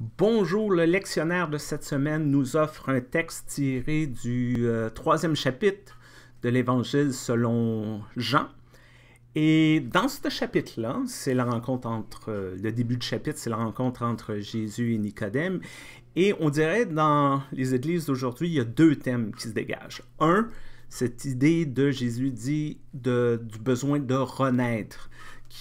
Bonjour, le lectionnaire de cette semaine nous offre un texte tiré du euh, troisième chapitre de l'Évangile selon Jean. Et dans ce chapitre-là, c'est la rencontre entre, euh, le début du chapitre, c'est la rencontre entre Jésus et Nicodème. Et on dirait dans les églises d'aujourd'hui, il y a deux thèmes qui se dégagent. Un, cette idée de Jésus dit du besoin de renaître,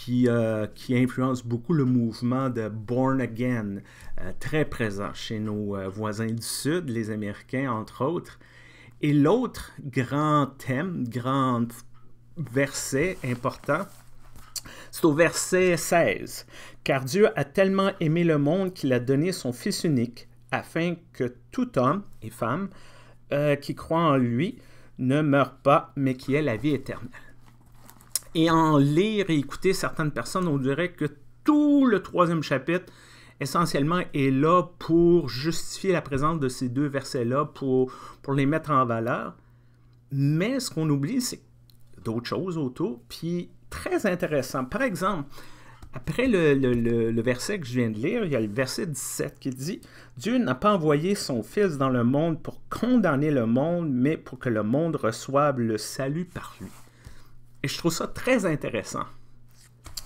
qui, euh, qui influence beaucoup le mouvement de Born Again, euh, très présent chez nos euh, voisins du Sud, les Américains entre autres. Et l'autre grand thème, grand verset important, c'est au verset 16. Car Dieu a tellement aimé le monde qu'il a donné son Fils unique, afin que tout homme et femme qui croit en lui ne meure pas, mais qui ait la vie éternelle. Et en lire et écouter certaines personnes, on dirait que tout le troisième chapitre, essentiellement, est là pour justifier la présence de ces deux versets-là, pour, pour les mettre en valeur. Mais ce qu'on oublie, c'est d'autres choses autour, puis très intéressant. Par exemple, après le, le, verset que je viens de lire, il y a le verset 17 qui dit Dieu n'a pas envoyé son Fils dans le monde pour condamner le monde, mais pour que le monde reçoive le salut par lui. Et je trouve ça très intéressant.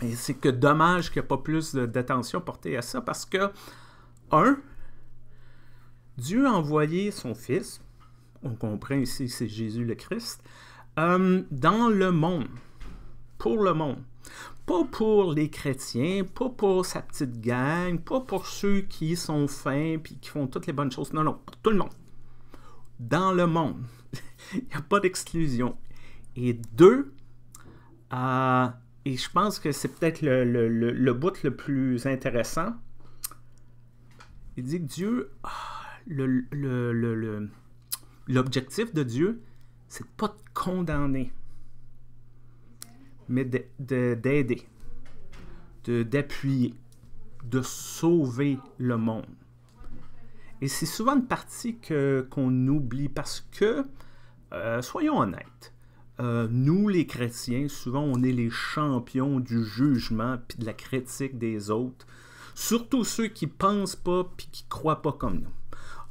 Et c'est que dommage qu'il n'y ait pas plus d'attention portée à ça parce que, un, Dieu a envoyé son Fils, on comprend ici c'est Jésus le Christ, euh, dans le monde, pour le monde. Pas pour les chrétiens, pas pour sa petite gang, pas pour ceux qui sont fins et qui font toutes les bonnes choses. Non, non, pour tout le monde. Dans le monde. Il n'y a pas d'exclusion. Et deux, ah, et je pense que c'est peut-être le, le, le, le, bout le plus intéressant. Il dit que Dieu, ah, le l'objectif de Dieu, c'est pas de condamner, mais d'aider, d'appuyer, de, sauver le monde. Et c'est souvent une partie qu'on oublie parce que, euh, soyons honnêtes, euh, nous, les chrétiens, souvent, on est les champions du jugement et de la critique des autres, surtout ceux qui pensent pas et qui croient pas comme nous.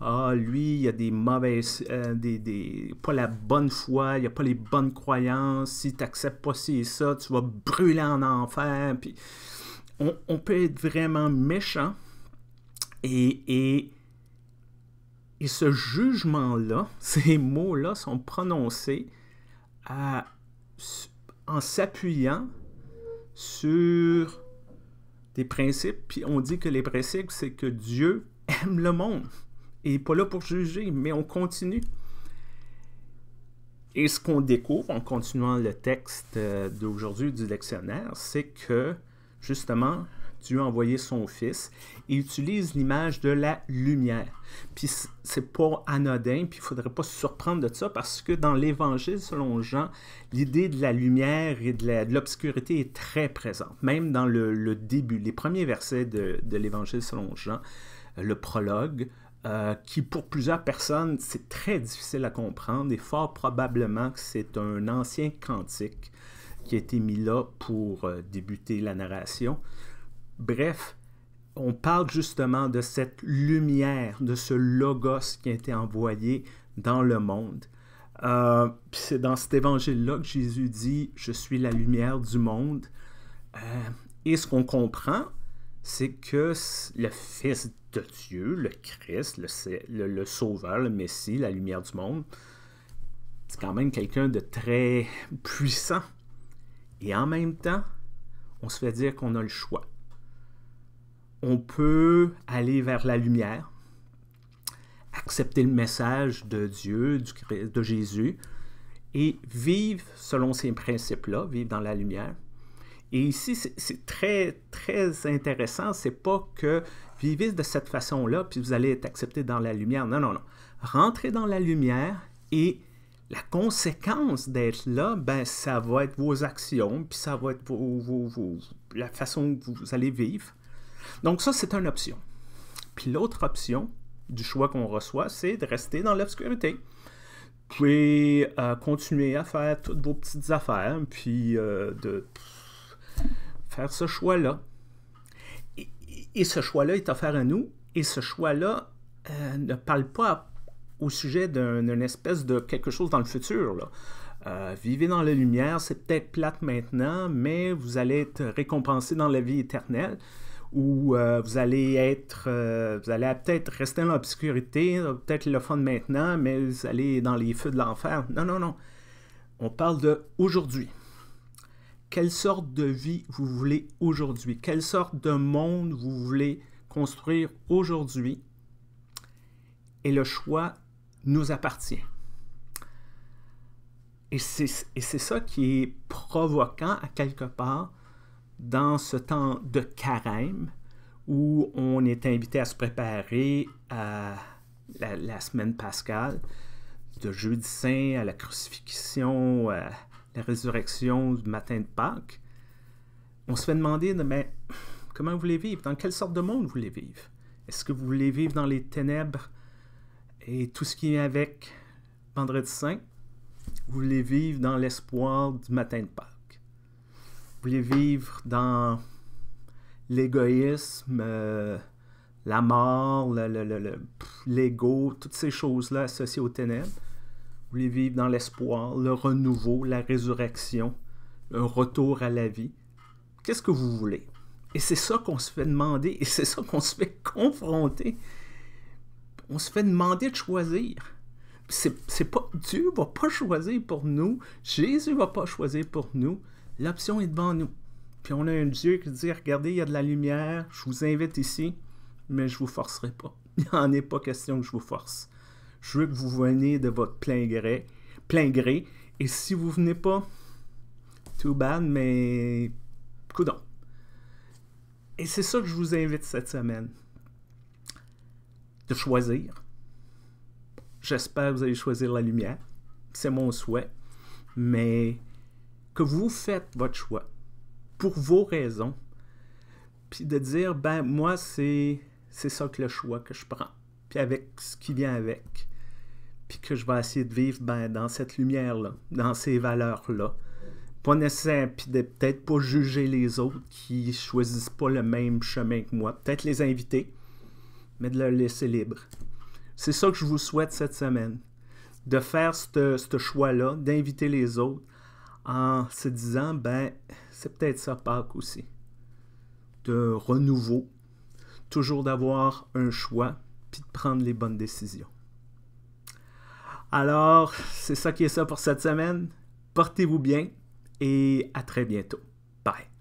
Ah, lui, il y a des mauvaises. Euh, des, des, pas la bonne foi, il a pas les bonnes croyances. Si tu n'acceptes pas ci et ça, tu vas brûler en enfer. Puis on, peut être vraiment méchant. et, et ce jugement-là, ces mots-là sont prononcés en s'appuyant sur des principes, puis on dit que les principes, c'est que Dieu aime le monde. et n'est pas là pour juger, mais on continue. Et ce qu'on découvre en continuant le texte euh, d'aujourd'hui du lectionnaire, c'est que justement, Dieu a envoyé son Fils, et utilise l'image de la lumière. Puis c'est pas anodin, puis il faudrait pas se surprendre de ça, parce que dans l'Évangile, selon Jean, l'idée de la lumière et de l'obscurité est très présente. Même dans le, début, les premiers versets de, l'Évangile selon Jean, le prologue, euh, qui pour plusieurs personnes, c'est très difficile à comprendre et fort probablement que c'est un ancien cantique qui a été mis là pour euh, débuter la narration. Bref, on parle justement de cette lumière, de ce logos qui a été envoyé dans le monde. Euh, c'est dans cet évangile-là que Jésus dit, je suis la lumière du monde. Euh, et ce qu'on comprend, c'est que le Fils de Dieu, le Christ, le, le, Sauveur, le Messie, la lumière du monde, c'est quand même quelqu'un de très puissant. Et en même temps, on se fait dire qu'on a le choix on peut aller vers la lumière, accepter le message de Dieu, de Jésus, et vivre selon ces principes-là, vivre dans la lumière. Et ici, c'est très, très intéressant. C'est pas que vivez de cette façon-là, puis vous allez être accepté dans la lumière. Non, non, non. Rentrez dans la lumière et la conséquence d'être là, ben, ça va être vos actions, puis ça va être la façon que vous allez vivre. Donc ça, c'est une option. Puis l'autre option du choix qu'on reçoit, c'est de rester dans l'obscurité. Puis euh, continuer à faire toutes vos petites affaires, puis euh, de faire ce choix-là. Et, ce choix-là est offert à nous, et ce choix-là euh, ne parle pas au sujet d'une espèce de quelque chose dans le futur. Là. vivez dans la lumière, c'est peut-être plate maintenant, mais vous allez être récompensé dans la vie éternelle où euh, vous allez être, euh, vous allez peut-être rester dans l'obscurité, peut-être le fond maintenant, mais vous allez dans les feux de l'enfer. Non, non, non. On parle de aujourd'hui. Quelle sorte de vie vous voulez aujourd'hui? Quelle sorte de monde vous voulez construire aujourd'hui? Et le choix nous appartient. Et c'est ça qui est provoquant à quelque part, dans ce temps de carême où on est invité à se préparer à la, semaine pascale, de jeudi saint à la crucifixion, à la résurrection du matin de Pâques, on se fait demander mais, comment vous voulez vivre, dans quelle sorte de monde vous voulez vivre. Est-ce que vous voulez vivre dans les ténèbres et tout ce qui est avec vendredi saint? Vous voulez vivre dans l'espoir du matin de Pâques? voulez vivre dans l'égoïsme, euh, la mort, l'ego, toutes ces choses-là associées aux ténèbres. Vous voulez vivre dans l'espoir, le renouveau, la résurrection, un retour à la vie. Qu'est-ce que vous voulez? Et c'est ça qu'on se fait demander, et c'est ça qu'on se fait confronter. On se fait demander de choisir. C'est pas Dieu va pas choisir pour nous, Jésus va pas choisir pour nous. L'option est devant nous. Puis on a un Dieu qui dit, regardez, il y a de la lumière, je vous invite ici, mais je vous forcerai pas. Il n'en est pas question que je vous force. Je veux que vous veniez de votre plein gré, plein gré. Et si vous venez pas, too bad, mais coudon. Et c'est ça que je vous invite cette semaine. De choisir. J'espère que vous allez choisir la lumière. C'est mon souhait. Mais que vous faites votre choix pour vos raisons, puis de dire, ben moi, c'est, c'est ça que le choix que je prends, puis avec ce qui vient avec, puis que je vais essayer de vivre ben, dans cette lumière-là, dans ces valeurs-là. Pas nécessaire, puis de peut-être pas juger les autres qui choisissent pas le même chemin que moi, peut-être les inviter, mais de leur laisser libre. C'est ça que je vous souhaite cette semaine, de faire ce choix-là, d'inviter les autres en se disant, ben, c'est peut-être ça Pâques aussi. De renouveau, toujours d'avoir un choix, puis de prendre les bonnes décisions. Alors, c'est ça qui est ça pour cette semaine. Portez-vous bien et à très bientôt. Bye.